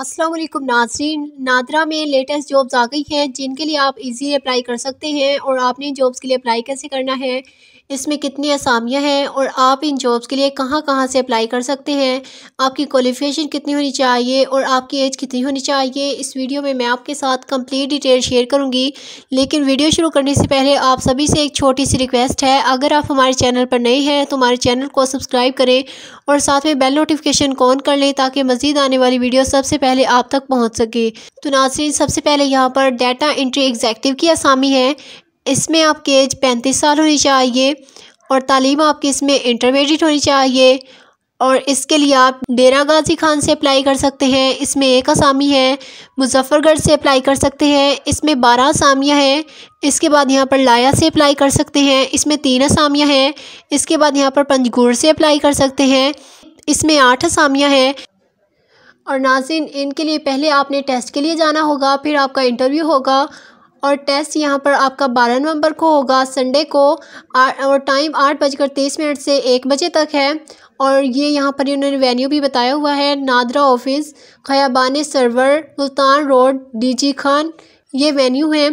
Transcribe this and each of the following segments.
असलम नाजरीन नादरा में latest jobs आ गई हैं जिनके लिए आप इजीली अप्लाई कर सकते हैं और आपने जॉब्स के लिए अप्लाई कैसे करना है इसमें कितनी असामियाँ हैं और आप इन जॉब्स के लिए कहाँ कहाँ से अप्लाई कर सकते हैं आपकी क्वालिफिकेशन कितनी होनी चाहिए और आपकी एज कितनी होनी चाहिए इस वीडियो में मैं आपके साथ कंप्लीट डिटेल शेयर करूँगी लेकिन वीडियो शुरू करने से पहले आप सभी से एक छोटी सी रिक्वेस्ट है अगर आप हमारे चैनल पर नए हैं तो हमारे चैनल को सब्सक्राइब करें और साथ में बेल नोटिफिकेशन ऑन कर लें ताकि मज़ीद आने वाली वीडियो सबसे पहले पहले आप तक पहुंच सके तो नाजरीन सबसे पहले यहाँ पर डाटा एंट्री एग्जैक्टिव की आसामी है इसमें आपकी एज पैंतीस साल होनी चाहिए और तालीम आपकी इसमें इंटरमीडिएट होनी चाहिए और इसके लिए आप डेरा गाजी खान से अप्लाई कर सकते हैं इसमें एक आसामी है मुजफ्फरगढ़ से अप्लाई कर सकते हैं इसमें बारह आसामियाँ हैं इसके बाद यहाँ पर लाया से अप्लाई कर सकते हैं इसमें तीन आसामियाँ हैं इसके बाद यहाँ पर पंजगुर से अप्लाई कर सकते हैं इसमें आठ आसामियाँ हैं और नाजिन इनके लिए पहले आपने टेस्ट के लिए जाना होगा फिर आपका इंटरव्यू होगा और टेस्ट यहाँ पर आपका बारह नवंबर को होगा संडे को और टाइम आठ बजकर तेईस मिनट से एक बजे तक है और ये यहाँ पर इन्होंने वेन्यू भी बताया हुआ है NADRA office Khayaban Sarwar Sultan road DG Khan ये वेन्यू है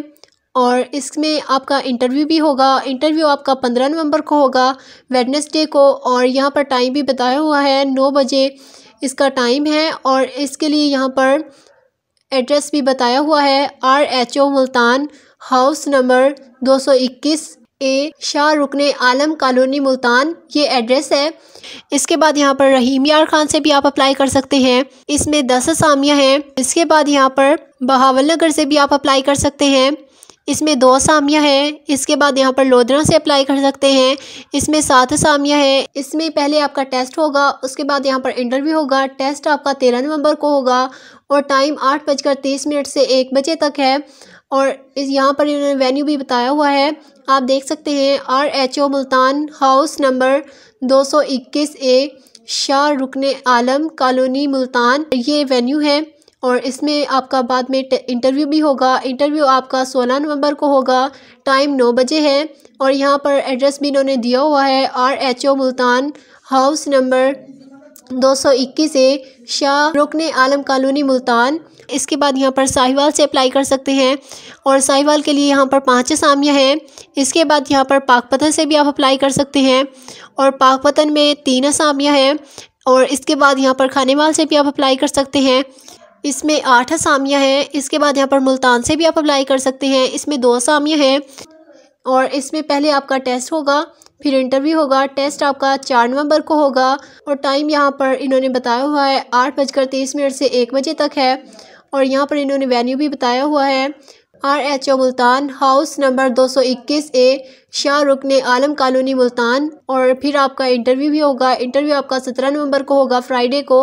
और इसमें आपका इंटरव्यू भी होगा इंटरव्यू आपका पंद्रह नवंबर को होगा वेडनेसडे को और यहाँ पर टाइम भी बताया हुआ है नौ बजे इसका टाइम है और इसके लिए यहाँ पर एड्रेस भी बताया हुआ है R H O Multan house number 221 A Shah Rukn Alam colony Multan ये एड्रेस है इसके बाद यहाँ पर रहीम यार खान से भी आप अप्लाई कर सकते हैं इसमें दस असामियाँ हैं इसके बाद यहाँ पर बहावल नगर से भी आप अप्लाई कर सकते हैं इसमें दो सामियाँ हैं इसके बाद यहाँ पर लोधरा से अप्लाई कर सकते हैं इसमें सात सामियाँ हैं इसमें पहले आपका टेस्ट होगा उसके बाद यहाँ पर इंटरव्यू होगा टेस्ट आपका तेरह नवंबर को होगा और टाइम आठ बजकर तीस मिनट से एक बजे तक है और इस यहाँ पर इन्होंने वेन्यू भी बताया हुआ है आप देख सकते हैं R H O Multan house number दो सौ इक्कीस ए शाह रुकन आलम कॉलोनी मुल्तान ये वेन्यू है और इसमें आपका बाद में इंटरव्यू भी होगा इंटरव्यू आपका सोलह नवंबर को होगा टाइम नौ बजे है और यहाँ पर एड्रेस भी इन्होंने दिया हुआ है R H O Multan house number 221 है शाह रुकन आलम कॉलोनी मुल्तान इसके बाद यहाँ पर साहिवाल से अप्लाई कर सकते हैं और साहिवाल के लिए यहाँ पर पाँच असामियाँ हैं इसके बाद यहाँ पर पाकपतन से भी आप अप्लाई कर सकते हैं और पाकपतन में तीन असामियाँ हैं और इसके बाद यहाँ पर खानेवाल से भी आप अप्लाई कर सकते हैं इसमें आठ असामियाँ हैं इसके बाद यहाँ पर मुल्तान से भी आप अप्लाई कर सकते हैं इसमें दो असामियाँ हैं और इसमें पहले आपका टेस्ट होगा फिर इंटरव्यू होगा टेस्ट आपका चार नवंबर को होगा और टाइम यहाँ पर इन्होंने बताया हुआ है आठ बजकर तेईस मिनट से एक बजे तक है और यहाँ पर इन्होंने वेन्यू भी बताया हुआ है R H O Multan house number दो सौ इक्कीस ए शाह रुकन आलम कॉलोनी मुल्तान और फिर आपका इंटरव्यू भी होगा इंटरव्यू आपका सत्रह नवंबर को होगा फ्राइडे को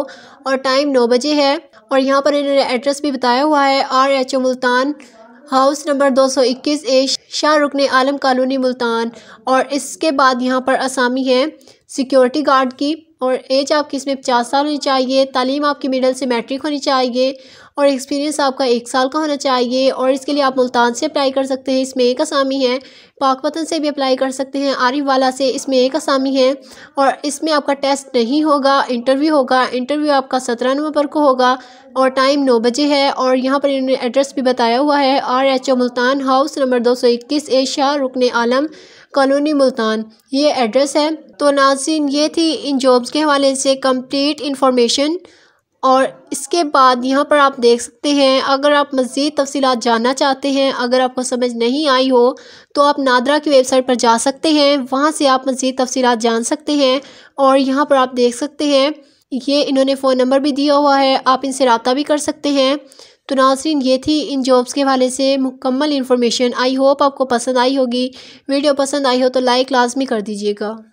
और टाइम नौ बजे है और यहाँ पर इन्होंने एड्रेस भी बताया हुआ है R H O Multan house number 221 A Shah Rukn Alam colony Multan और इसके बाद यहाँ पर आसामी है सिक्योरिटी गार्ड की और एज आपकी इसमें पचास साल होनी चाहिए तालीम आपकी मिडल से मैट्रिक होनी चाहिए और एक्सपीरियंस आपका एक साल का होना चाहिए और इसके लिए आप मुल्तान से अप्लाई कर सकते हैं इसमें एक आसामी है पाकवतन से भी अप्लाई कर सकते हैं आरिफ वाला से इसमें एक आसामी है और इसमें आपका टेस्ट नहीं होगा इंटरव्यू होगा इंटरव्यू आपका सत्रह नवंबर को होगा और टाइम नौ बजे है और यहाँ पर इन्होंने एड्रेस भी बताया हुआ है R H O Multan house number दो सौ इक्कीस ए शाह रुकन आलम कॉलोनी मुल्तान ये एड्रेस है तो नाजिन ये थी इन जॉब्स के हवाले से कम्प्लीट इन्फॉर्मेशन और इसके बाद यहाँ पर आप देख सकते हैं अगर आप मज़ीद तफसीत जानना चाहते हैं अगर आपको समझ नहीं आई हो तो आप नादरा की वेबसाइट पर जा सकते हैं वहाँ से आप मज़ीद तफसीत जान सकते हैं और यहाँ पर आप देख सकते हैं ये इन्होंने फ़ोन नंबर भी दिया हुआ है आप इनसे रबता भी कर सकते हैं तो नाजरीन ये थी इन जॉब्स के हवाले से मुकम्मल इन्फॉर्मेशन आई होप आपको पसंद आई होगी वीडियो पसंद आई हो तो लाइक लाजमी कर दीजिएगा